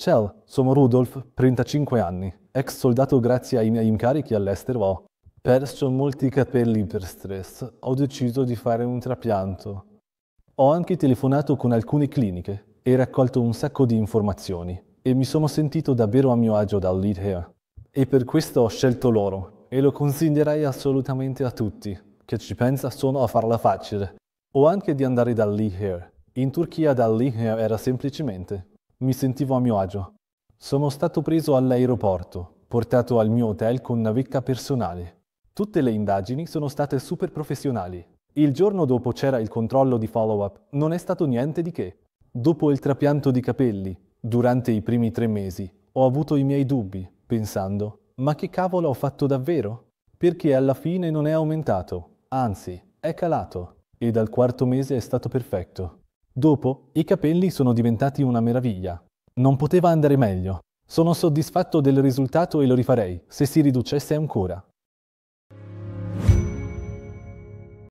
Ciao, sono Rudolf, 35 anni, ex soldato grazie ai miei incarichi all'estero ho perso molti capelli per stress, ho deciso di fare un trapianto. Ho anche telefonato con alcune cliniche e raccolto un sacco di informazioni e mi sono sentito davvero a mio agio dal lead hair. E per questo ho scelto loro e lo consiglierei assolutamente a tutti, che ci pensa solo a farla facile. O anche di andare dal lead hair. In Turchia dal lead hair era semplicemente mi sentivo a mio agio. Sono stato preso all'aeroporto, portato al mio hotel con una personale. Tutte le indagini sono state super professionali. Il giorno dopo c'era il controllo di follow-up, non è stato niente di che. Dopo il trapianto di capelli, durante i primi tre mesi, ho avuto i miei dubbi, pensando, ma che cavolo ho fatto davvero? Perché alla fine non è aumentato, anzi, è calato, e dal quarto mese è stato perfetto. Dopo, i capelli sono diventati una meraviglia. Non poteva andare meglio. Sono soddisfatto del risultato e lo rifarei, se si riducesse ancora.